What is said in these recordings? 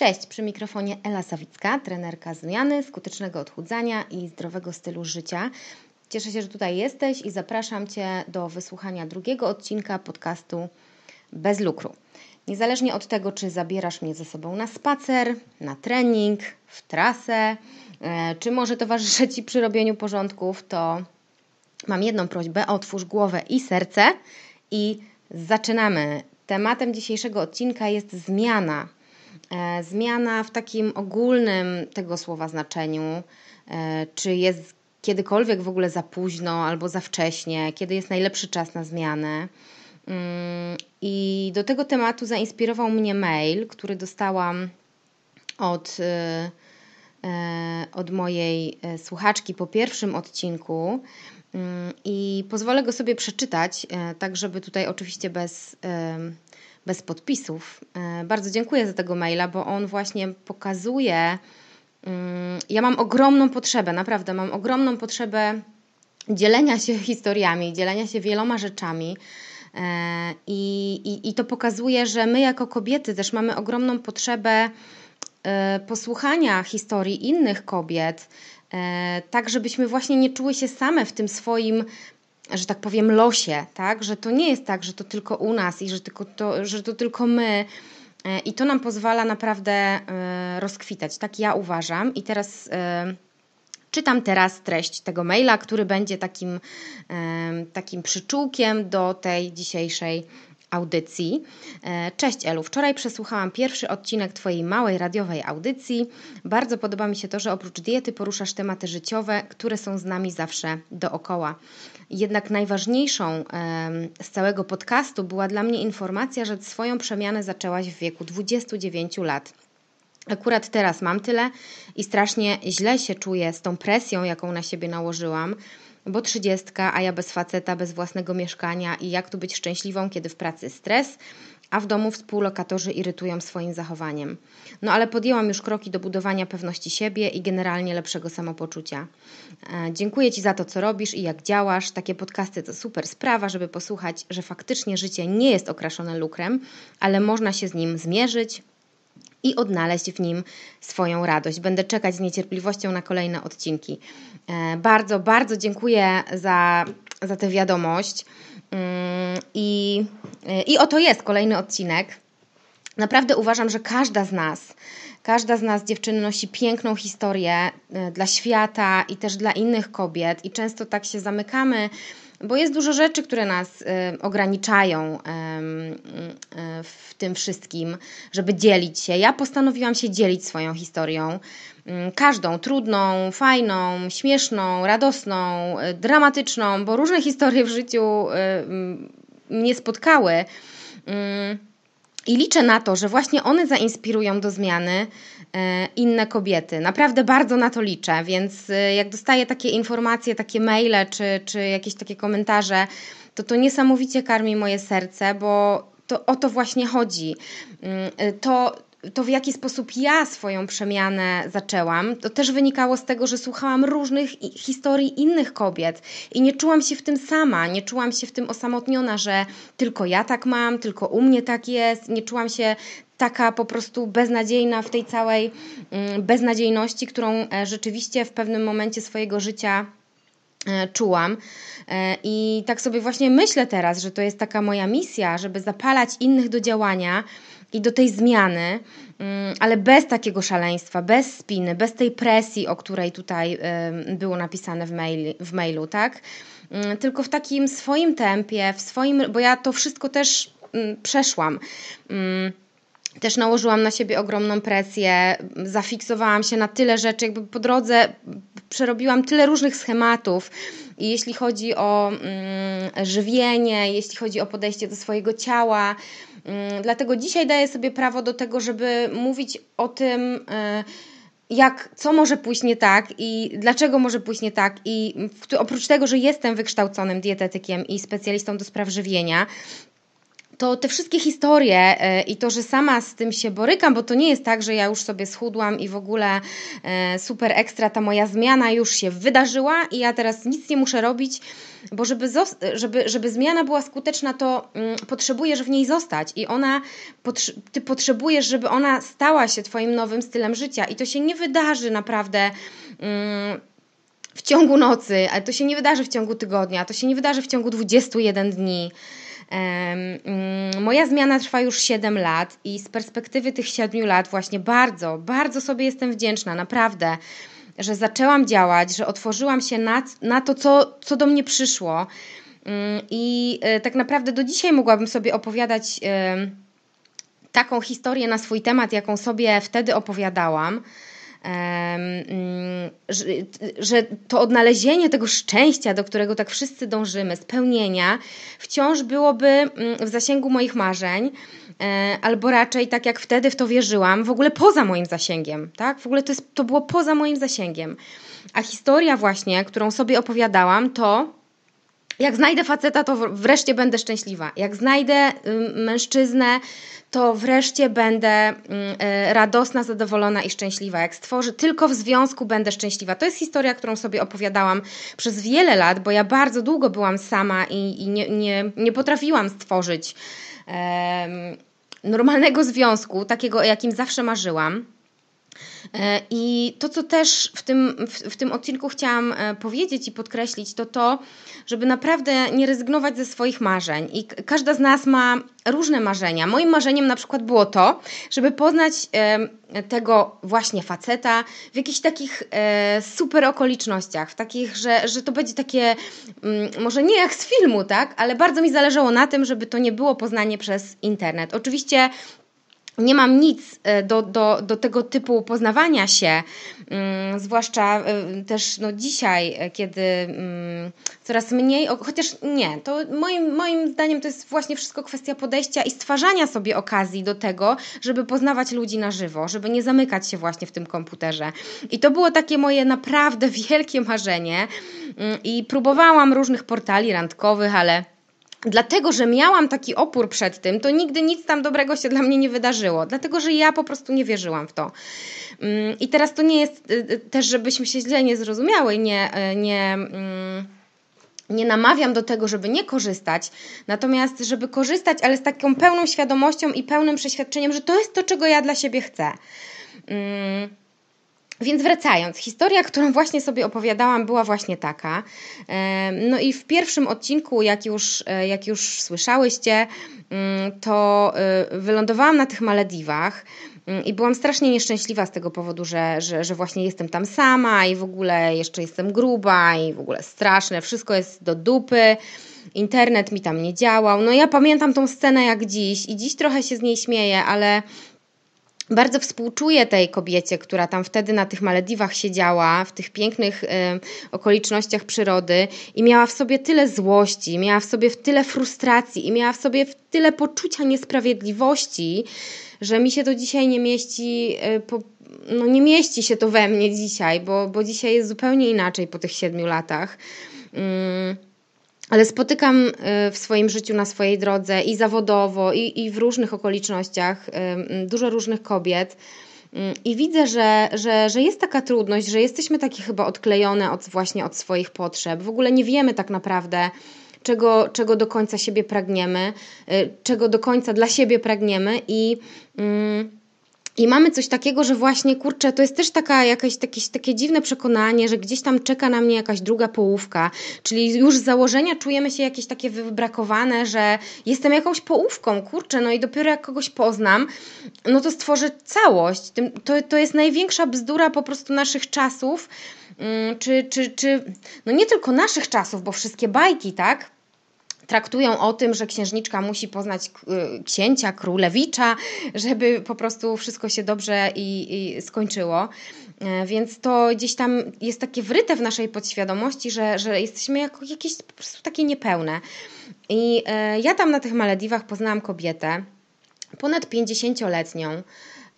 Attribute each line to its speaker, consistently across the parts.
Speaker 1: Cześć, przy mikrofonie Ela Sawicka, trenerka zmiany, skutecznego odchudzania i zdrowego stylu życia. Cieszę się, że tutaj jesteś i zapraszam Cię do wysłuchania drugiego odcinka podcastu Bez lukru. Niezależnie od tego, czy zabierasz mnie ze sobą na spacer, na trening, w trasę, e, czy może towarzyszy Ci przy robieniu porządków, to mam jedną prośbę: otwórz głowę i serce i zaczynamy. Tematem dzisiejszego odcinka jest zmiana E, zmiana w takim ogólnym tego słowa znaczeniu, e, czy jest kiedykolwiek w ogóle za późno albo za wcześnie, kiedy jest najlepszy czas na zmianę. Mm, I do tego tematu zainspirował mnie mail, który dostałam od, e, od mojej słuchaczki po pierwszym odcinku. Mm, I pozwolę go sobie przeczytać, tak żeby tutaj oczywiście bez bez podpisów. E, bardzo dziękuję za tego maila, bo on właśnie pokazuje. Mm, ja mam ogromną potrzebę, naprawdę mam ogromną potrzebę dzielenia się historiami, dzielenia się wieloma rzeczami. E, I, i, I to pokazuje, że my jako kobiety też mamy ogromną potrzebę e, posłuchania historii innych kobiet, tak żebyśmy właśnie nie czuły się same w tym swoim że tak powiem, losie, tak? Że to nie jest tak, że to tylko u nas i że, tylko to, że to tylko my. E, I to nam pozwala naprawdę e, rozkwitać. Tak ja uważam. I teraz e, czytam teraz treść tego maila, który będzie takim, takim przyczółkiem do tej dzisiejszej audycji. E, cześć Elu, wczoraj przesłuchałam pierwszy odcinek Twojej małej radiowej audycji. Bardzo podoba mi się to, że oprócz diety poruszasz tematy życiowe, które są z nami zawsze dookoła. Jednak najważniejszą z całego podcastu była dla mnie informacja, że swoją przemianę zaczęłaś w wieku 29 lat. Akurat teraz mam tyle i strasznie źle się czuję z tą presją, jaką na siebie nałożyłam bo trzydziestka, a ja bez faceta, bez własnego mieszkania i jak tu być szczęśliwą, kiedy w pracy stres, a w domu współlokatorzy irytują swoim zachowaniem. No ale podjęłam już kroki do budowania pewności siebie i generalnie lepszego samopoczucia. E, dziękuję Ci za to, co robisz i jak działasz. Takie podcasty to super sprawa, żeby posłuchać, że faktycznie życie nie jest okraszone lukrem, ale można się z nim zmierzyć, i odnaleźć w nim swoją radość. Będę czekać z niecierpliwością na kolejne odcinki. E, bardzo, bardzo dziękuję za, za tę wiadomość. Mm, I, e, I oto jest kolejny odcinek. Naprawdę uważam, że każda z nas, każda z nas dziewczyny nosi piękną historię e, dla świata i też dla innych kobiet, i często tak się zamykamy bo jest dużo rzeczy, które nas y, ograniczają y, y, w tym wszystkim, żeby dzielić się. Ja postanowiłam się dzielić swoją historią. Mm, każdą trudną, fajną, śmieszną, radosną, e, dramatyczną, bo różne historie w życiu e, mnie spotkały. Mm, I liczę na to, że właśnie one zainspirują do zmiany e, inne kobiety. Naprawdę bardzo na to liczę, więc jak dostaję takie informacje, takie maile czy, czy jakieś takie komentarze, to to niesamowicie karmi moje serce, bo to o to właśnie chodzi. Mm, to to w jaki sposób ja swoją przemianę zaczęłam, to też wynikało z tego, że słuchałam różnych historii innych kobiet i nie czułam się w tym sama, nie czułam się w tym osamotniona, że tylko ja tak mam, tylko u mnie tak jest, nie czułam się taka po prostu beznadziejna w tej całej mm, beznadziejności, którą e, rzeczywiście w pewnym momencie swojego życia e, czułam. E, I tak sobie właśnie myślę teraz, że to jest taka moja misja, żeby zapalać innych do działania i do tej zmiany, mm, ale bez takiego szaleństwa, bez spiny, bez tej presji, o której tutaj było napisane w, mail, w mailu, tak? Mm, tylko w takim swoim tempie, w swoim, bo ja to wszystko też mm, przeszłam. Też nałożyłam na siebie ogromną presję, zafiksowałam się na tyle rzeczy, jakby po drodze przerobiłam tyle różnych schematów. I jeśli chodzi o żywienie, jeśli chodzi o podejście do swojego ciała, Mm, dlatego dzisiaj daję sobie prawo do tego, żeby mówić o tym, e, jak, co może pójść nie tak i dlaczego może pójść nie tak. I oprócz tego, że jestem wykształconym dietetykiem i specjalistą do spraw żywienia, to te wszystkie historie e, i to, że sama z tym się borykam, bo to nie jest tak, że ja już sobie schudłam i w ogóle e, super ekstra ta moja zmiana już się wydarzyła i ja teraz nic nie muszę robić, bo żeby, żeby, żeby zmiana była skuteczna, to mm, potrzebujesz w niej zostać i ona, ty potrzebujesz, żeby ona stała się twoim nowym stylem życia i to się nie wydarzy naprawdę mm, w ciągu nocy, ale to się nie wydarzy w ciągu tygodnia, to się nie wydarzy w ciągu 21 dni. Mm, moja zmiana trwa już 7 lat i z perspektywy tych 7 lat właśnie bardzo, bardzo sobie jestem wdzięczna, naprawdę że zaczęłam działać, że otworzyłam się na, na to, co, co do mnie przyszło. Mm, I e, tak naprawdę do dzisiaj mogłabym sobie opowiadać taką historię na swój temat, jaką sobie wtedy opowiadałam. Mm, że, to odnalezienie tego szczęścia, do którego tak wszyscy dążymy, spełnienia, wciąż byłoby mm, w zasięgu moich marzeń, e, albo raczej tak jak wtedy w to wierzyłam, w ogóle poza moim zasięgiem, tak? W ogóle to, jest, to było poza moim zasięgiem. A historia właśnie, którą sobie opowiadałam, to jak znajdę faceta, to wreszcie będę szczęśliwa. Jak znajdę mężczyznę, to wreszcie będę y, radosna, zadowolona i szczęśliwa. Jak stworzę, tylko w związku będę szczęśliwa. To jest historia, którą sobie opowiadałam przez wiele lat, bo ja bardzo długo byłam sama i, i nie, nie, nie potrafiłam stworzyć normalnego związku, takiego, o jakim zawsze marzyłam. E, I to, co też w tym, w, w tym odcinku chciałam e, powiedzieć i podkreślić, to to, żeby naprawdę nie rezygnować ze swoich marzeń. I każda z nas ma różne marzenia. Moim marzeniem na przykład było to, żeby poznać e, tego właśnie faceta w jakichś takich super okolicznościach, w takich, że, że to będzie takie, mm, może nie jak z filmu, tak, ale bardzo mi zależało na tym, żeby to nie było poznanie przez internet. Oczywiście nie mam nic e, do, do, do tego typu poznawania się, mm, zwłaszcza e, też no dzisiaj, e, kiedy mm, coraz mniej, chociaż nie, to moim, moim zdaniem to jest właśnie wszystko kwestia podejścia i stwarzania sobie okazji do tego, żeby poznawać ludzi na żywo, żeby nie zamykać się właśnie w tym komputerze. I to było takie moje naprawdę wielkie marzenie mm, i próbowałam różnych portali randkowych, ale dlatego, że miałam taki opór przed tym, to nigdy nic tam dobrego się dla mnie nie wydarzyło, dlatego, że ja po prostu nie wierzyłam w to. Mm, I teraz to nie jest y, y, też, żebyśmy się źle nie zrozumiały, nie, y, nie mm, nie namawiam do tego, żeby nie korzystać, natomiast żeby korzystać, ale z taką pełną świadomością i pełnym przeświadczeniem, że to jest to, czego ja dla siebie chcę. Mm. Więc wracając, historia, którą właśnie sobie opowiadałam, była właśnie taka. No i w pierwszym odcinku, jak już, e, jak już słyszałyście, mm, to e, wylądowałam na tych Malediwach. Mm, I byłam strasznie nieszczęśliwa z tego powodu, że, że, że, właśnie jestem tam sama i w ogóle jeszcze jestem gruba i w ogóle straszne, wszystko jest do dupy, internet mi tam nie działał. No ja pamiętam tą scenę jak dziś i dziś trochę się z niej śmieję, ale bardzo współczuję tej kobiecie, która tam wtedy na tych Malediwach siedziała, w tych pięknych y, okolicznościach przyrody i miała w sobie tyle złości, miała w sobie tyle frustracji i miała w sobie tyle poczucia niesprawiedliwości, że mi się to dzisiaj nie mieści. Y, po, no nie mieści się to we mnie dzisiaj, bo, bo dzisiaj jest zupełnie inaczej po tych siedmiu latach. Y ale spotykam y, w swoim życiu, na swojej drodze i zawodowo, i, i w różnych okolicznościach y, mm, dużo różnych kobiet. Mm, I widzę, że, że, że jest taka trudność, że jesteśmy takie chyba odklejone od, właśnie od swoich potrzeb. W ogóle nie wiemy tak naprawdę, czego, czego do końca siebie pragniemy, y, czego do końca dla siebie pragniemy i. Mm, i mamy coś takiego, że właśnie, kurczę, to jest też taka jakaś, jakieś takie dziwne przekonanie, że gdzieś tam czeka na mnie jakaś druga połówka, czyli już z założenia czujemy się jakieś takie wybrakowane, że jestem jakąś połówką, kurczę, no i dopiero jak kogoś poznam, no to stworzę całość. To, to jest największa bzdura po prostu naszych czasów, mm, czy, czy, czy, no nie tylko naszych czasów, bo wszystkie bajki, tak? traktują o tym, że księżniczka musi poznać y, księcia, królewicza, żeby po prostu wszystko się dobrze i, i skończyło. E, więc to gdzieś tam jest takie wryte w naszej podświadomości, że, że jesteśmy jako jakieś po prostu takie niepełne. I e, ja tam na tych Malediwach poznałam kobietę ponad 50-letnią,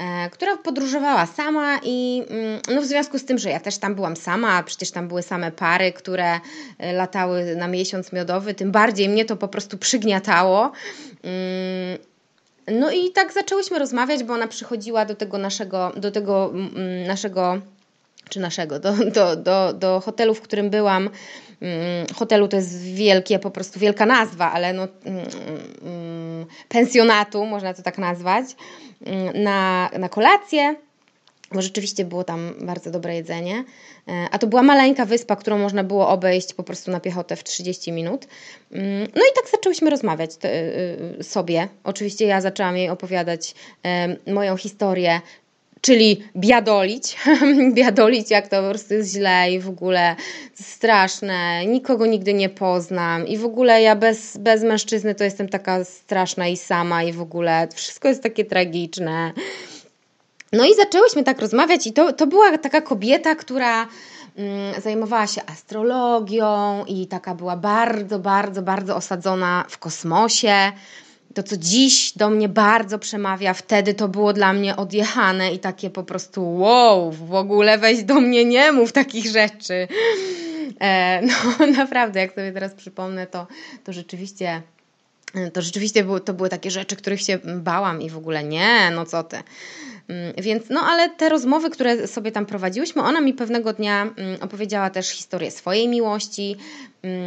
Speaker 1: E, która podróżowała sama i mm, no w związku z tym, że ja też tam byłam sama, przecież tam były same pary, które e, latały na miesiąc miodowy, tym bardziej mnie to po prostu przygniatało. Mm, no i tak zaczęłyśmy rozmawiać, bo ona przychodziła do tego naszego, do tego mm, naszego czy naszego, do, do, do, do hotelu, w którym byłam Mm, hotelu to jest wielkie, po prostu wielka nazwa, ale no, mm, mm, pensjonatu, można to tak nazwać, na, na kolację. Bo rzeczywiście było tam bardzo dobre jedzenie. E, a to była maleńka wyspa, którą można było obejść po prostu na piechotę w 30 minut. No i tak zaczęłyśmy rozmawiać te, y, y, sobie. Oczywiście ja zaczęłam jej opowiadać moją historię, czyli biadolić, biadolić jak to po prostu jest źle i w ogóle straszne, nikogo nigdy nie poznam i w ogóle ja bez, bez mężczyzny to jestem taka straszna i sama i w ogóle wszystko jest takie tragiczne. No i zaczęłyśmy tak rozmawiać i to, to była taka kobieta, która mm, zajmowała się astrologią i taka była bardzo, bardzo, bardzo osadzona w kosmosie to, co dziś do mnie bardzo przemawia, wtedy to było dla mnie odjechane i takie po prostu wow, w ogóle weź do mnie nie mów takich rzeczy. E, no naprawdę, jak sobie teraz przypomnę, to, to rzeczywiście to rzeczywiście były, to były takie rzeczy, których się bałam i w ogóle nie, no co ty. Mm, więc, no ale te rozmowy, które sobie tam prowadziłyśmy, ona mi pewnego dnia mm, opowiedziała też historię swojej miłości, mm,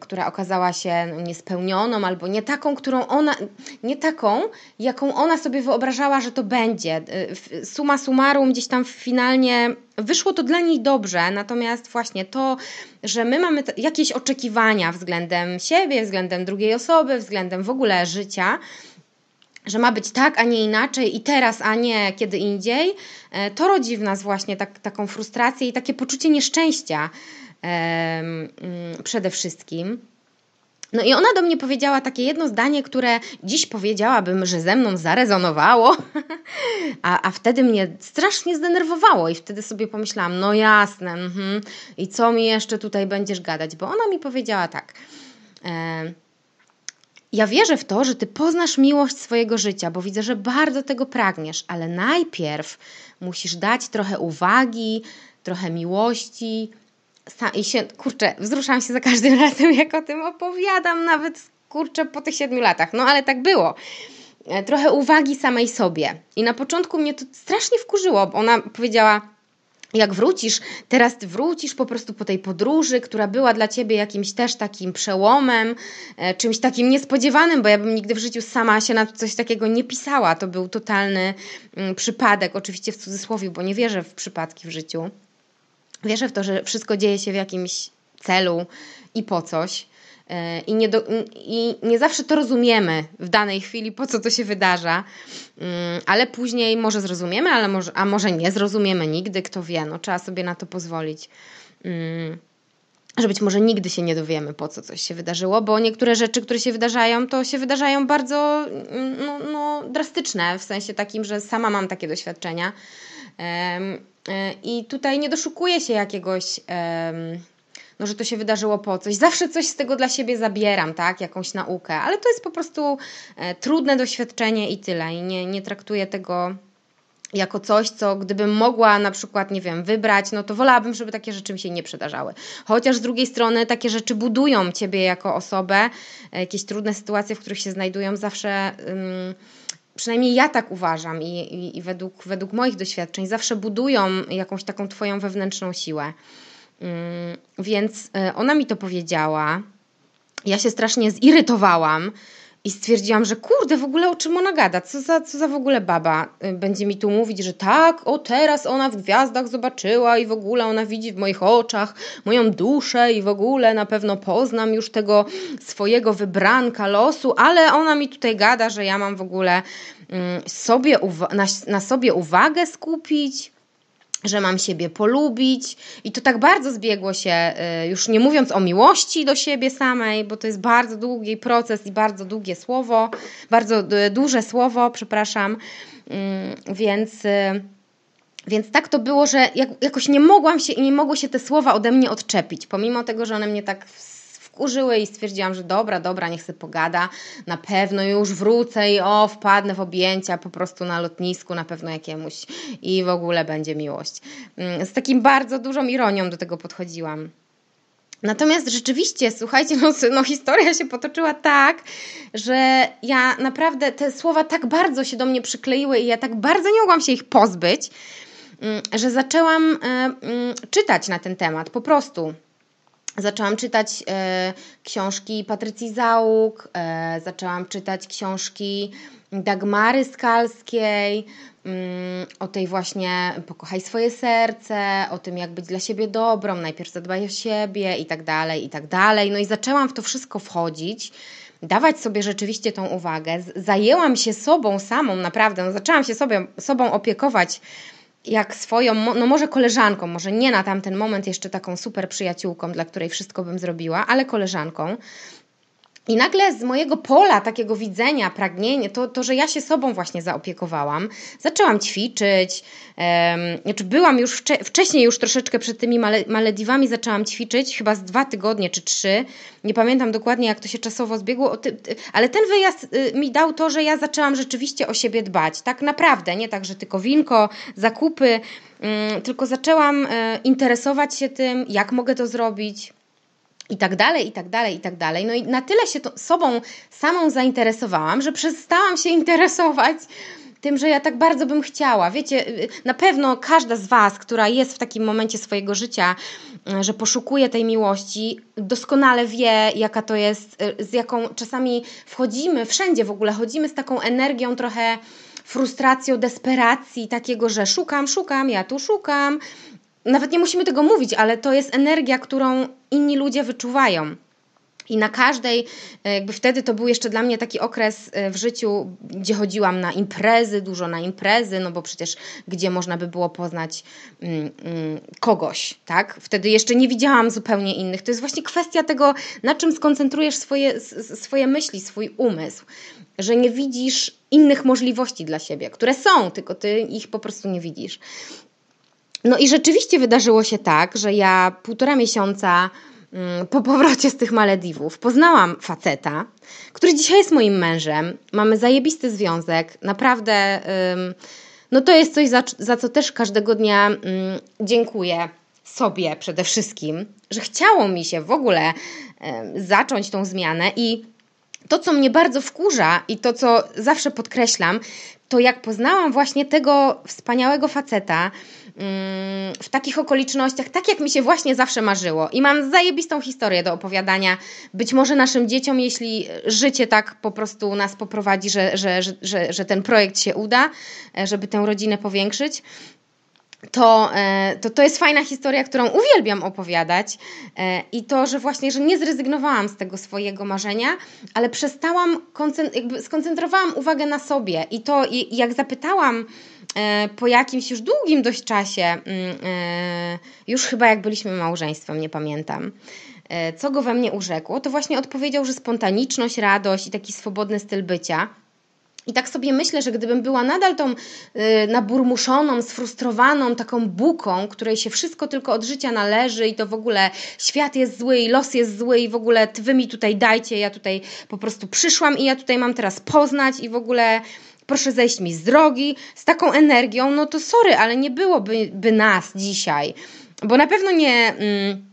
Speaker 1: która okazała się niespełnioną albo nie taką, którą ona, nie taką, jaką ona sobie wyobrażała, że to będzie. Y, suma summarum gdzieś tam finalnie wyszło to dla niej dobrze, natomiast właśnie to, że my mamy jakieś oczekiwania względem siebie, względem drugiej osoby, względem w ogóle życia, że ma być tak, a nie inaczej i teraz, a nie kiedy indziej, e, to rodzi w nas właśnie tak, taką frustrację i takie poczucie nieszczęścia mm, przede wszystkim. No i ona do mnie powiedziała takie jedno zdanie, które dziś powiedziałabym, że ze mną zarezonowało, a, a wtedy mnie strasznie zdenerwowało i wtedy sobie pomyślałam, no jasne, mm -hmm. i co mi jeszcze tutaj będziesz gadać, bo ona mi powiedziała tak. Ja wierzę w to, że ty poznasz miłość swojego życia, bo widzę, że bardzo tego pragniesz, ale najpierw musisz dać trochę uwagi, trochę miłości. I się, kurczę, wzruszam się za każdym razem, jak o tym opowiadam, nawet kurczę po tych siedmiu latach. No ale tak było. E, trochę uwagi samej sobie. I na początku mnie to strasznie wkurzyło, bo ona powiedziała: jak wrócisz, teraz wrócisz po prostu po tej podróży, która była dla ciebie jakimś też takim przełomem, e, czymś takim niespodziewanym, bo ja bym nigdy w życiu sama się na coś takiego nie pisała. To był totalny mm, przypadek, oczywiście w cudzysłowie, bo nie wierzę w przypadki w życiu. Wierzę w to, że wszystko dzieje się w jakimś celu i po coś. E, I nie, do, I nie zawsze to rozumiemy w danej chwili, po co to się wydarza, mm, ale później może zrozumiemy, ale może, a może nie zrozumiemy nigdy, kto wie, no, trzeba sobie na to pozwolić mm, że być może nigdy się nie dowiemy, po co coś się wydarzyło, bo niektóre rzeczy, które się wydarzają, to się wydarzają bardzo mm, no, no, drastyczne, w sensie takim, że sama mam takie doświadczenia. E, i tutaj nie doszukuję się jakiegoś no, że to się wydarzyło po coś. Zawsze coś z tego dla siebie zabieram, tak, jakąś naukę, ale to jest po prostu e, trudne doświadczenie i tyle. I nie, nie traktuję tego jako coś, co gdybym mogła na przykład, nie wiem, wybrać, no to wolałabym, żeby takie rzeczy mi się nie przydarzały. Chociaż z drugiej strony takie rzeczy budują ciebie jako osobę, e, jakieś trudne sytuacje, w których się znajdują, zawsze. przynajmniej ja tak uważam i, i, i według, według moich doświadczeń zawsze budują jakąś taką Twoją wewnętrzną siłę. Mm, więc e, ona mi to powiedziała. Ja się strasznie zirytowałam i stwierdziłam, że kurde, w ogóle o czym ona gada? Co za, co za w ogóle baba y, będzie mi tu mówić, że tak, o teraz ona w gwiazdach zobaczyła i w ogóle ona widzi w moich oczach moją duszę i w ogóle na pewno poznam już tego swojego wybranka losu, ale ona mi tutaj gada, że ja mam w ogóle mm, sobie na, na sobie uwagę skupić że mam siebie polubić i to tak bardzo zbiegło się, y, już nie mówiąc o miłości do siebie samej, bo to jest bardzo długi proces i bardzo długie słowo, bardzo y, duże słowo, przepraszam, mm, więc... Y, więc tak to było, że jakoś nie mogłam się i nie mogły się te słowa ode mnie odczepić, pomimo tego, że one mnie tak wkurzyły i stwierdziłam, że dobra, dobra, niech se pogada, na pewno już wrócę i o, wpadnę w objęcia po prostu na lotnisku, na pewno jakiemuś i w ogóle będzie miłość. Mm, z takim bardzo dużą ironią do tego podchodziłam. Natomiast rzeczywiście, słuchajcie, no, no, historia się potoczyła tak, że ja naprawdę te słowa tak bardzo się do mnie przykleiły i ja tak bardzo nie mogłam się ich pozbyć, mm, że zaczęłam e, mm, czytać na ten temat po prostu. Zaczęłam czytać e, książki Patrycji Załóg, e, zaczęłam czytać książki Dagmary Skalskiej, mm, o tej właśnie pokochaj swoje serce, o tym jak być dla siebie dobrą, najpierw zadbaj o siebie i tak dalej, i tak dalej. No i zaczęłam w to wszystko wchodzić, dawać sobie rzeczywiście tą uwagę, zajęłam się sobą samą, naprawdę, no, zaczęłam się sobie, sobą opiekować jak swoją, no może koleżanką, może nie na tamten moment jeszcze taką super przyjaciółką, dla której wszystko bym zrobiła, ale koleżanką, i nagle z mojego pola takiego widzenia, pragnienia, to, to, że ja się sobą właśnie zaopiekowałam, zaczęłam ćwiczyć, um, znaczy byłam już wcze wcześniej już troszeczkę przed tymi male Malediwami zaczęłam ćwiczyć, chyba z dwa tygodnie czy trzy, nie pamiętam dokładnie jak to się czasowo zbiegło, ale ten wyjazd y, mi dał to, że ja zaczęłam rzeczywiście o siebie dbać, tak naprawdę, nie tak, że tylko winko, zakupy, mm, tylko zaczęłam e, interesować się tym, jak mogę to zrobić, i tak dalej, i tak dalej, i tak dalej. No i na tyle się to, sobą samą zainteresowałam, że przestałam się interesować tym, że ja tak bardzo bym chciała. Wiecie, y, na pewno każda z Was, która jest w takim momencie swojego życia, y, że poszukuje tej miłości, doskonale wie, jaka to jest, y, z jaką czasami wchodzimy, wszędzie w ogóle chodzimy z taką energią trochę frustracją, desperacji, takiego, że szukam, szukam, ja tu szukam, nawet nie musimy tego mówić, ale to jest energia, którą inni ludzie wyczuwają. I na każdej, e, jakby wtedy to był jeszcze dla mnie taki okres e, w życiu, gdzie chodziłam na imprezy, dużo na imprezy, no bo przecież gdzie można by było poznać mm, mm kogoś, tak? Wtedy jeszcze nie widziałam zupełnie innych. To jest właśnie kwestia tego, na czym skoncentrujesz swoje, swoje myśli, swój umysł, że nie widzisz innych możliwości dla siebie, które są, tylko ty ich po prostu nie widzisz. No i rzeczywiście wydarzyło się tak, że ja półtora miesiąca mm, po powrocie z tych Malediwów poznałam faceta, który dzisiaj jest moim mężem. Mamy zajebisty związek, naprawdę. No to jest coś, za, za co też każdego dnia mm, dziękuję sobie przede wszystkim, że chciało mi się w ogóle zacząć tą zmianę i to, co mnie bardzo wkurza i to, co zawsze podkreślam, to jak poznałam właśnie tego wspaniałego faceta mm, w takich okolicznościach, tak jak mi się właśnie zawsze marzyło. I mam zajebistą historię do opowiadania. Być może naszym dzieciom, jeśli życie tak po prostu nas poprowadzi, że, że, że, że ten projekt się uda, e, żeby tę rodzinę powiększyć, to, e, to, to jest fajna historia, którą uwielbiam opowiadać e, i to, że właśnie, że nie zrezygnowałam z tego swojego marzenia, ale przestałam, skoncentrowałam uwagę na sobie i to i jak zapytałam e, po jakimś już długim dość czasie, mm, już chyba jak byliśmy małżeństwem, nie pamiętam, co go we mnie urzekło, to właśnie odpowiedział, że spontaniczność, radość i taki swobodny styl bycia – i tak sobie myślę, że gdybym była nadal tą y, naburmuszoną, sfrustrowaną taką buką, której się wszystko tylko od życia należy i to w ogóle świat jest zły i los jest zły i w ogóle wy mi tutaj dajcie, ja tutaj po prostu przyszłam i ja tutaj mam teraz poznać i w ogóle proszę zejść mi z drogi, z taką energią, no to sorry, ale nie byłoby by nas dzisiaj. Bo na pewno nie... Mm,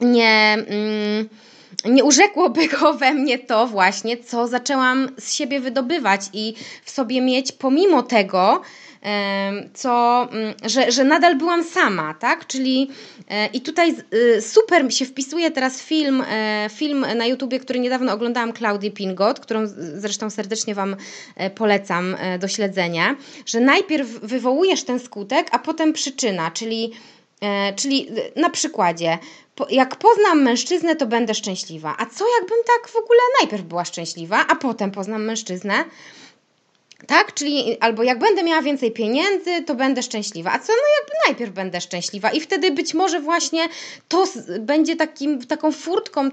Speaker 1: nie... Mm, nie urzekłoby go we mnie to właśnie, co zaczęłam z siebie wydobywać i w sobie mieć pomimo tego, co, mm, że, że nadal byłam sama, tak? Czyli e, i tutaj y, super się wpisuje teraz film, e, film na YouTubie, który niedawno oglądałam Klaudii Pingot, którą zresztą serdecznie Wam e, polecam do śledzenia, że najpierw wywołujesz ten skutek, a potem przyczyna, czyli E, czyli y, na przykładzie, jak poznam mężczyznę, to będę szczęśliwa. A co jakbym tak w ogóle najpierw była szczęśliwa, a potem poznam mężczyznę? Tak? Czyli albo jak będę miała więcej pieniędzy, to będę szczęśliwa. A co? No jakby najpierw będę szczęśliwa i wtedy być może właśnie to będzie takim, taką furtką,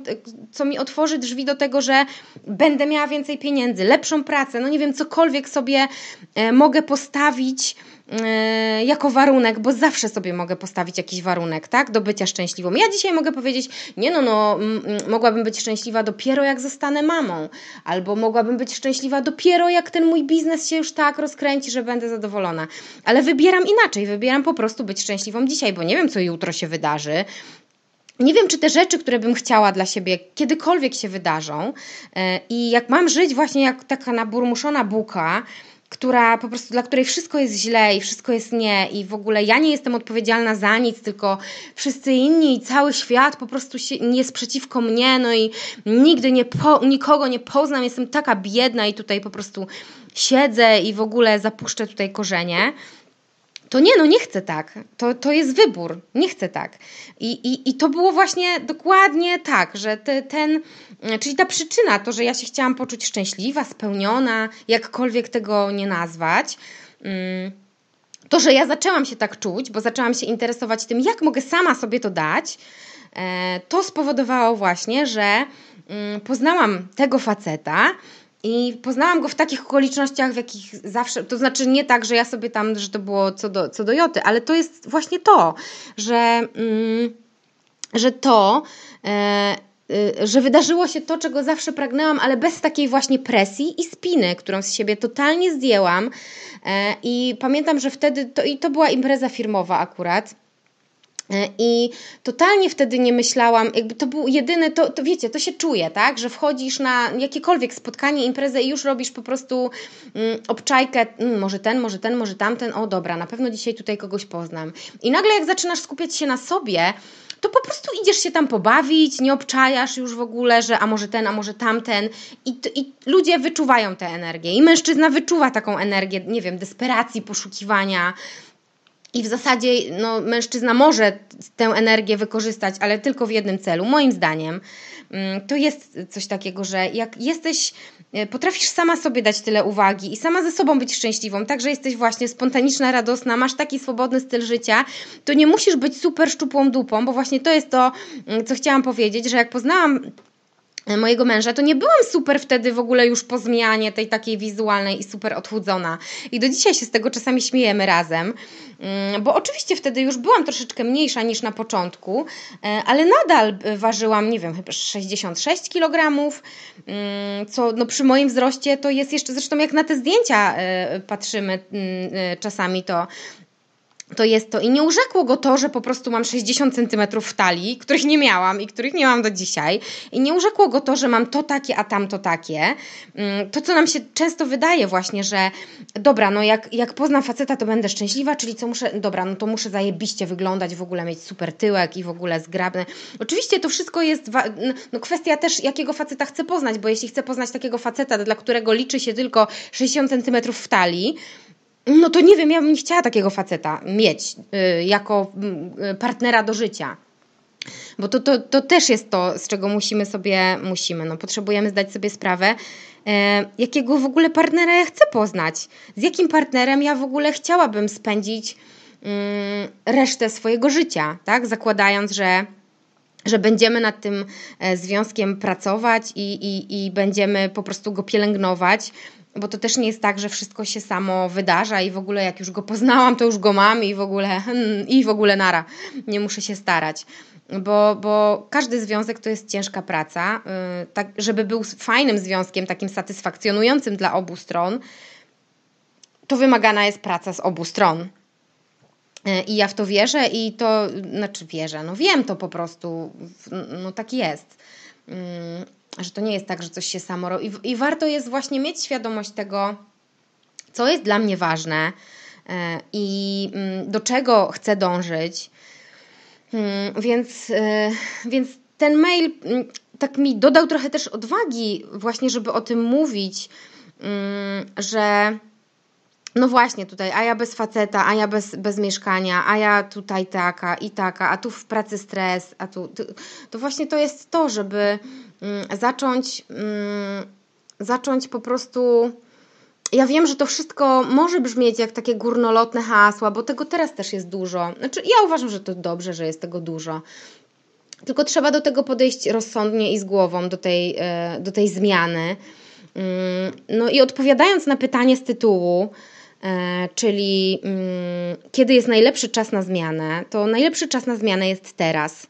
Speaker 1: co mi otworzy drzwi do tego, że będę miała więcej pieniędzy, lepszą pracę, no nie wiem, cokolwiek sobie e, mogę postawić E, jako warunek, bo zawsze sobie mogę postawić jakiś warunek, tak, do bycia szczęśliwą. Ja dzisiaj mogę powiedzieć, nie no, no, mogłabym być szczęśliwa dopiero jak zostanę mamą, albo mogłabym być szczęśliwa dopiero jak ten mój biznes się już tak rozkręci, że będę zadowolona. Ale wybieram inaczej, wybieram po prostu być szczęśliwą dzisiaj, bo nie wiem, co jutro się wydarzy. Nie wiem, czy te rzeczy, które bym chciała dla siebie, kiedykolwiek się wydarzą. E, I jak mam żyć właśnie jak taka naburmuszona buka, która po prostu, dla której wszystko jest źle i wszystko jest nie i w ogóle ja nie jestem odpowiedzialna za nic, tylko wszyscy inni i cały świat po prostu się, jest przeciwko mnie, no i nigdy nie po, nikogo nie poznam, jestem taka biedna i tutaj po prostu siedzę i w ogóle zapuszczę tutaj korzenie to nie, no nie chcę tak. To, to jest wybór. Nie chcę tak. I, i, i to było właśnie dokładnie tak, że te, ten, mm, czyli ta przyczyna, to, że ja się chciałam poczuć szczęśliwa, spełniona, jakkolwiek tego nie nazwać. Mm, to, że ja zaczęłam się tak czuć, bo zaczęłam się interesować tym, jak mogę sama sobie to dać, e, to spowodowało właśnie, że mm, poznałam tego faceta, i poznałam go w takich okolicznościach, w jakich zawsze, to znaczy nie tak, że ja sobie tam, że to było co do, co do joty, ale to jest właśnie to, że, mm, że to, e, e, że wydarzyło się to, czego zawsze pragnęłam, ale bez takiej właśnie presji i spiny, którą z siebie totalnie zdjęłam. E, I pamiętam, że wtedy, to, i to była impreza firmowa akurat, i totalnie wtedy nie myślałam, jakby to był jedyny, to, to wiecie, to się czuje, tak? Że wchodzisz na jakiekolwiek spotkanie, imprezę i już robisz po prostu mm, obczajkę, mm, może ten, może ten, może tamten, o dobra, na pewno dzisiaj tutaj kogoś poznam. I nagle jak zaczynasz skupiać się na sobie, to po prostu idziesz się tam pobawić, nie obczajasz już w ogóle, że a może ten, a może tamten. I, I ludzie wyczuwają tę energię. I mężczyzna wyczuwa taką energię, nie wiem, desperacji, poszukiwania. I w zasadzie no, mężczyzna może tę energię wykorzystać, ale tylko w jednym celu. Moim zdaniem mm, to jest coś takiego, że jak jesteś, e, potrafisz sama sobie dać tyle uwagi i sama ze sobą być szczęśliwą, także jesteś właśnie spontaniczna, radosna, masz taki swobodny styl życia, to nie musisz być super szczupłą dupą, bo właśnie to jest to, mm, co chciałam powiedzieć, że jak poznałam E, mojego męża, to nie byłam super wtedy w ogóle już po zmianie tej takiej wizualnej i super odchudzona. I do dzisiaj się z tego czasami śmiejemy razem, mm, bo oczywiście wtedy już byłam troszeczkę mniejsza niż na początku, e, ale nadal ważyłam, nie wiem, chyba 66 kg, mm, co no przy moim wzroście to jest jeszcze, zresztą jak na te zdjęcia e, patrzymy mm, czasami, to to jest to. I nie urzekło go to, że po prostu mam 60 centymetrów w talii, których nie miałam i których nie mam do dzisiaj. I nie urzekło go to, że mam to takie, a tamto takie. Mm, to, co nam się często wydaje właśnie, że dobra, no jak, jak poznam faceta, to będę szczęśliwa, czyli co muszę, dobra, no to muszę zajebiście wyglądać, w ogóle mieć super tyłek i w ogóle zgrabne. Oczywiście to wszystko jest no, kwestia też, jakiego faceta chcę poznać, bo jeśli chcę poznać takiego faceta, dla którego liczy się tylko 60 centymetrów w talii, no to nie wiem, ja bym nie chciała takiego faceta mieć y, jako y, y, partnera do życia. Bo to, to, to też jest to, z czego musimy sobie, musimy, no potrzebujemy zdać sobie sprawę, e, jakiego w ogóle partnera ja chcę poznać. Z jakim partnerem ja w ogóle chciałabym spędzić mm, resztę swojego życia, tak? Zakładając, że że będziemy nad tym e, związkiem pracować i, i, i będziemy po prostu go pielęgnować, bo to też nie jest tak, że wszystko się samo wydarza i w ogóle jak już go poznałam, to już go mam i w ogóle, hmm, i w ogóle nara, nie muszę się starać. Bo, bo każdy związek to jest ciężka praca. Y, tak, żeby był fajnym związkiem, takim satysfakcjonującym dla obu stron, to wymagana jest praca z obu stron. Y, I ja w to wierzę i to, znaczy wierzę, no wiem to po prostu, no tak jest. Mm, że to nie jest tak, że coś się samo robi. I, warto jest właśnie mieć świadomość tego, co jest dla mnie ważne e, i mm, do czego chcę dążyć. Mm, więc, e, więc ten mail mm, tak mi dodał trochę też odwagi, właśnie, żeby o tym mówić, że no właśnie tutaj, a ja bez faceta, a ja bez, bez mieszkania, a ja tutaj taka i taka, a tu w pracy stres, a tu. To, to właśnie to jest to, żeby Mm, zacząć, mm, zacząć po prostu. Ja wiem, że to wszystko może brzmieć jak takie górnolotne hasła, bo tego teraz też jest dużo. Znaczy, ja uważam, że to dobrze, że jest tego dużo. Tylko trzeba do tego podejść rozsądnie i z głową do tej, e, do tej zmiany. Mm, no i odpowiadając na pytanie z tytułu, e, czyli kiedy jest najlepszy czas na zmianę, to najlepszy czas na zmianę jest teraz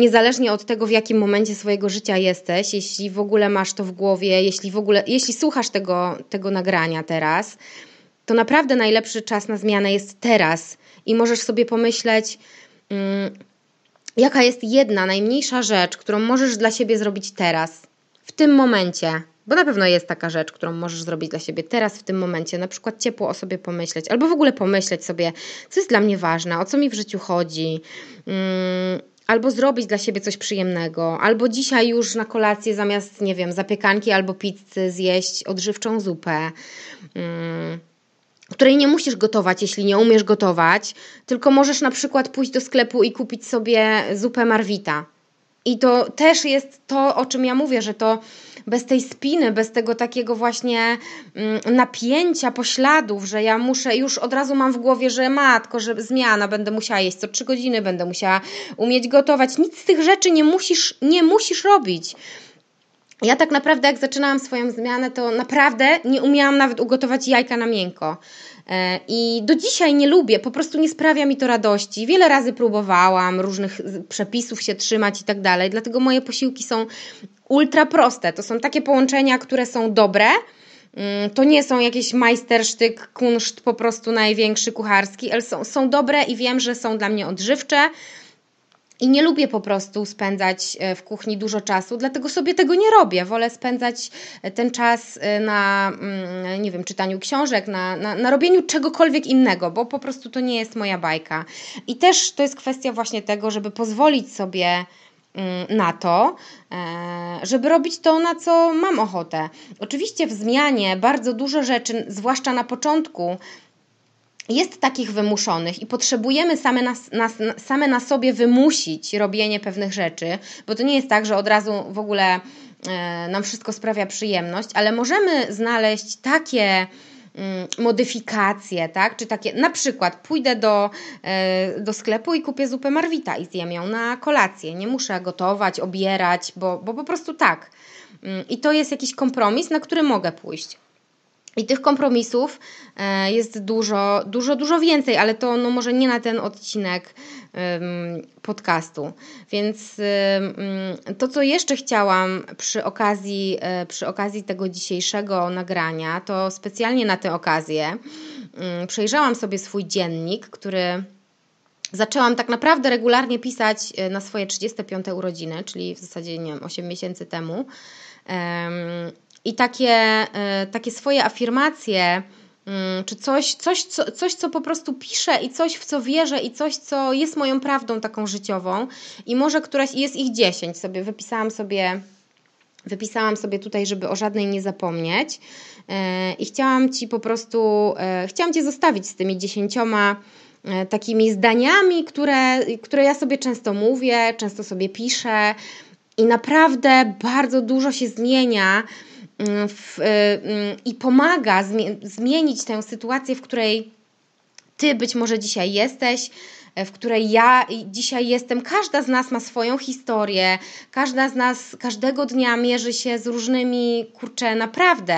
Speaker 1: niezależnie od tego, w jakim momencie swojego życia jesteś, jeśli w ogóle masz to w głowie, jeśli w ogóle, jeśli słuchasz tego, tego nagrania teraz, to naprawdę najlepszy czas na zmianę jest teraz i możesz sobie pomyśleć, mm, jaka jest jedna najmniejsza rzecz, którą możesz dla siebie zrobić teraz, w tym momencie. Bo na pewno jest taka rzecz, którą możesz zrobić dla siebie teraz, w tym momencie. Na przykład ciepło o sobie pomyśleć, albo w ogóle pomyśleć sobie, co jest dla mnie ważne, o co mi w życiu chodzi. Mm, albo zrobić dla siebie coś przyjemnego, albo dzisiaj już na kolację zamiast, nie wiem, zapiekanki albo pizzy zjeść odżywczą zupę. Mm, której nie musisz gotować, jeśli nie umiesz gotować, tylko możesz na przykład pójść do sklepu i kupić sobie zupę marwita i to też jest to, o czym ja mówię, że to bez tej spiny, bez tego takiego właśnie mm, napięcia pośladów, że ja muszę, już od razu mam w głowie, że matko, że zmiana, będę musiała jeść co trzy godziny, będę musiała umieć gotować. Nic z tych rzeczy nie musisz, nie musisz robić. Ja tak naprawdę, jak zaczynałam swoją zmianę, to naprawdę nie umiałam nawet ugotować jajka na miękko. E, I do dzisiaj nie lubię, po prostu nie sprawia mi to radości. Wiele razy próbowałam różnych przepisów się trzymać i tak dalej, dlatego moje posiłki są ultra proste. To są takie połączenia, które są dobre. Mm, to nie są jakieś majstersztyk, kunszt po prostu największy kucharski, ale są, są dobre i wiem, że są dla mnie odżywcze, i nie lubię po prostu spędzać e, w kuchni dużo czasu, dlatego sobie tego nie robię. Wolę spędzać e, ten czas e, na, mm, nie wiem, czytaniu książek, na, na, na robieniu czegokolwiek innego, bo po prostu to nie jest moja bajka. I też to jest kwestia właśnie tego, żeby pozwolić sobie mm, na to, żeby robić to, na co mam ochotę. Oczywiście w zmianie bardzo dużo rzeczy, zwłaszcza na początku, jest takich wymuszonych i potrzebujemy same, nas, same na sobie wymusić robienie pewnych rzeczy, bo to nie jest tak, że od razu w ogóle e, nam wszystko sprawia przyjemność, ale możemy znaleźć takie mm, modyfikacje, tak? Czy takie, na przykład pójdę do, e, do sklepu i kupię zupę marwita i zjem ją na kolację. Nie muszę gotować, obierać, bo, bo po prostu tak. Mm, I to jest jakiś kompromis, na który mogę pójść. I tych kompromisów e, jest dużo, dużo, dużo więcej, ale to no może nie na ten odcinek podcastu. Więc to, co jeszcze chciałam przy okazji, e, przy okazji tego dzisiejszego nagrania, to specjalnie na tę okazję mm, przejrzałam sobie swój dziennik, który zaczęłam tak naprawdę regularnie pisać e, na swoje 35 urodziny, czyli w zasadzie nie wiem, 8 miesięcy temu i takie, e, takie swoje afirmacje, mm, czy coś, coś co, coś, co po prostu piszę i coś, w co wierzę i coś, co jest moją prawdą taką życiową i może któraś, jest ich dziesięć sobie, wypisałam sobie Wypisałam sobie tutaj, żeby o żadnej nie zapomnieć e, i chciałam Ci po prostu, e, chciałam Cię zostawić z tymi dziesięcioma takimi zdaniami, które, które ja sobie często mówię, często sobie piszę i naprawdę bardzo dużo się zmienia Mm, w, y, mm, i pomaga zmienić tę sytuację, w której ty być może dzisiaj jesteś, e, w której ja dzisiaj jestem. Każda z nas ma swoją historię, każda z nas każdego dnia mierzy się z różnymi, kurczę, naprawdę.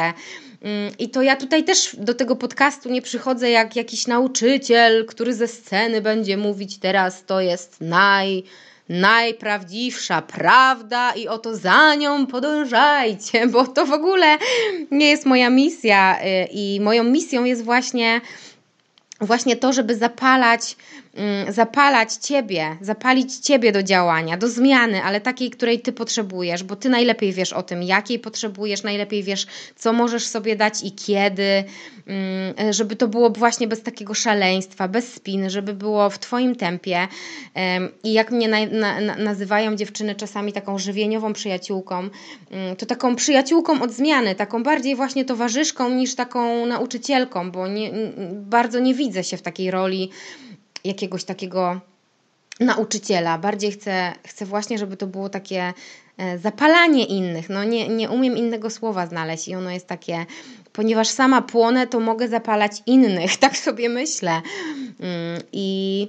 Speaker 1: Mm, I to ja tutaj też do tego podcastu nie przychodzę jak jakiś nauczyciel, który ze sceny będzie mówić teraz to jest naj najprawdziwsza prawda i oto za nią podążajcie, bo to w ogóle nie jest moja misja y, i moją misją jest właśnie właśnie to, żeby zapalać Mm, zapalać ciebie, zapalić ciebie do działania, do zmiany, ale takiej, której ty potrzebujesz, bo ty najlepiej wiesz o tym, jakiej potrzebujesz, najlepiej wiesz, co możesz sobie dać i kiedy, mm, żeby to było właśnie bez takiego szaleństwa, bez spin, żeby było w twoim tempie. I jak mnie na, na, nazywają dziewczyny czasami taką żywieniową przyjaciółką, mm, to taką przyjaciółką od zmiany, taką bardziej właśnie towarzyszką niż taką nauczycielką, bo nie, bardzo nie widzę się w takiej roli jakiegoś takiego nauczyciela. Bardziej chcę, chcę właśnie, żeby to było takie e, zapalanie innych. No nie, nie umiem innego słowa znaleźć i ono jest takie, ponieważ sama płonę, to mogę zapalać innych. Tak sobie myślę. Mm, I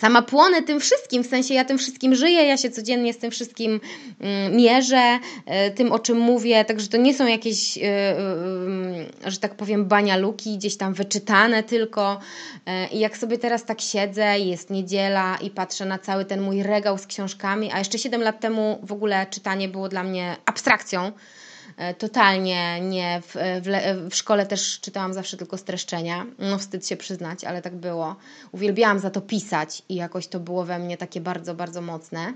Speaker 1: sama płonę tym wszystkim, w sensie ja tym wszystkim żyję, ja się codziennie z tym wszystkim mm, mierzę, e, tym o czym mówię, także to nie są jakieś, e, e, że tak powiem, banialuki gdzieś tam wyczytane tylko. I jak sobie teraz tak siedzę, jest niedziela i patrzę na cały ten mój regał z książkami, a jeszcze 7 lat temu w ogóle czytanie było dla mnie abstrakcją. E, totalnie nie w, w, w, szkole też czytałam zawsze tylko streszczenia. No wstyd się przyznać, ale tak było. Uwielbiałam za to pisać i jakoś to było we mnie takie bardzo, bardzo mocne.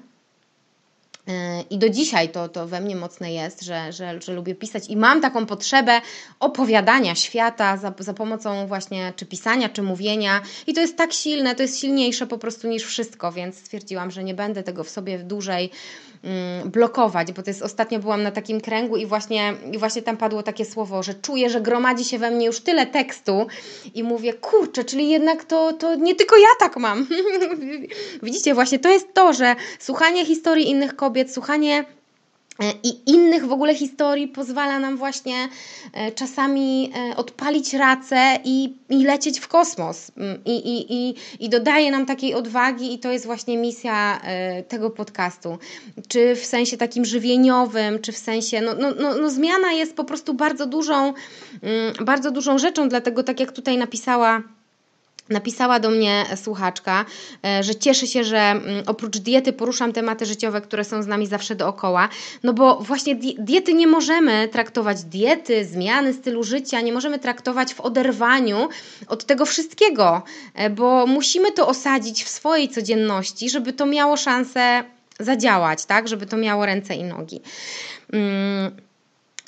Speaker 1: E, I do dzisiaj to, to we mnie mocne jest, że, że, że lubię pisać i mam taką potrzebę opowiadania świata za, za pomocą właśnie czy pisania, czy mówienia. I to jest tak silne, to jest silniejsze po prostu niż wszystko, więc stwierdziłam, że nie będę tego w sobie dłużej Mm, blokować, bo to jest ostatnio byłam na takim kręgu i właśnie, i właśnie tam padło takie słowo, że czuję, że gromadzi się we mnie już tyle tekstu i mówię, kurczę, czyli jednak to, to nie tylko ja tak mam. Widzicie, właśnie to jest to, że słuchanie historii innych kobiet, słuchanie E, i innych w ogóle historii pozwala nam właśnie e, czasami e, odpalić racę i, i lecieć w kosmos. Mm, I, i, i, I dodaje nam takiej odwagi, i to jest właśnie misja tego podcastu. Czy w sensie takim żywieniowym, czy w sensie. No, no, no, no zmiana jest po prostu bardzo dużą, mm, bardzo dużą rzeczą, dlatego tak jak tutaj napisała. Napisała do mnie e, słuchaczka, e, że cieszy się, że mm, oprócz diety poruszam tematy życiowe, które są z nami zawsze dookoła, no bo właśnie diety nie możemy traktować, diety, zmiany stylu życia, nie możemy traktować w oderwaniu od tego wszystkiego, e, bo musimy to osadzić w swojej codzienności, żeby to miało szansę zadziałać, tak, żeby to miało ręce i nogi. Mm,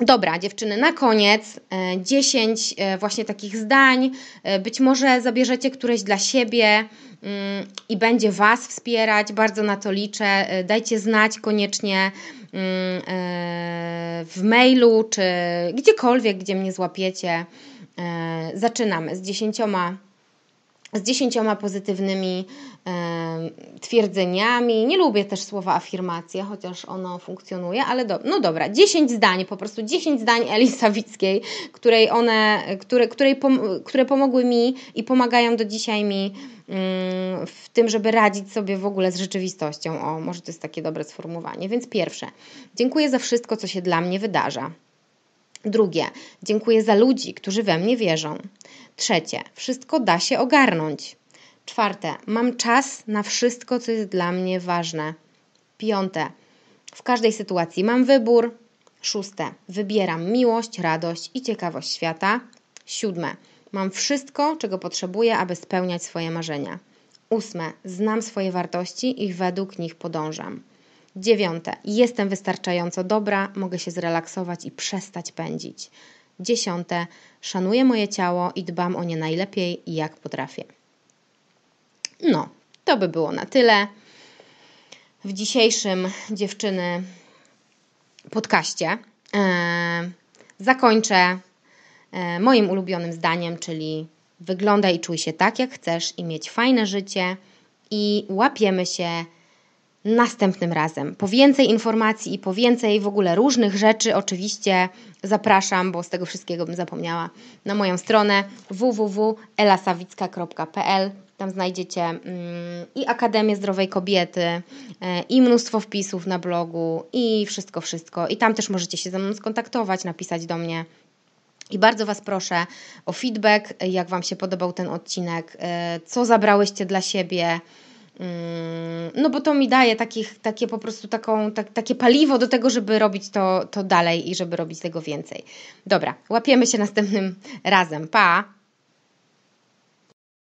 Speaker 1: Dobra, dziewczyny, na koniec 10 e, e, właśnie takich zdań. E, być może zabierzecie któreś dla siebie mm, i będzie Was wspierać. Bardzo na to liczę. Dajcie znać koniecznie mm, w mailu czy gdziekolwiek, gdzie mnie złapiecie. Zaczynamy z dziesięcioma z dziesięcioma pozytywnymi e, twierdzeniami. Nie lubię też słowa afirmacja, chociaż ono funkcjonuje, ale do, no dobra, dziesięć zdań, po prostu dziesięć zdań Eli Sawickiej, której one, które, której pom, które pomogły mi i pomagają do dzisiaj mi mm, w tym, żeby radzić sobie w ogóle z rzeczywistością. O, może to jest takie dobre sformułowanie. Więc pierwsze, dziękuję za wszystko, co się dla mnie wydarza. Drugie, dziękuję za ludzi, którzy we mnie wierzą. Trzecie, wszystko da się ogarnąć. Czwarte, mam czas na wszystko, co jest dla mnie ważne. Piąte, w każdej sytuacji mam wybór. Szóste, wybieram miłość, radość i ciekawość świata. Siódme, mam wszystko, czego potrzebuję, aby spełniać swoje marzenia. Ósme, znam swoje wartości i według nich podążam. Dziewiąte, jestem wystarczająco dobra, mogę się zrelaksować i przestać pędzić. Dziesiąte, szanuję moje ciało i dbam o nie najlepiej, jak potrafię. No, to by było na tyle. W dzisiejszym dziewczyny podcaście yy, zakończę yy, moim ulubionym zdaniem, czyli wyglądaj i czuj się tak, jak chcesz i mieć fajne życie i łapiemy się następnym razem. Po więcej informacji i po więcej w ogóle różnych rzeczy oczywiście zapraszam, bo z tego wszystkiego bym zapomniała, na moją stronę www.elasawicka.pl. Tam znajdziecie mm, i Akademię Zdrowej Kobiety, e, i mnóstwo wpisów na blogu, i wszystko, wszystko. I tam też możecie się ze mną skontaktować, napisać do mnie. I bardzo Was proszę o feedback, jak Wam się podobał ten odcinek, e, co zabrałyście dla siebie, Mm, no bo to mi daje takich, takie po prostu taką, tak, takie paliwo do tego, żeby robić to, to dalej i żeby robić tego więcej. Dobra, łapiemy się następnym razem. Pa!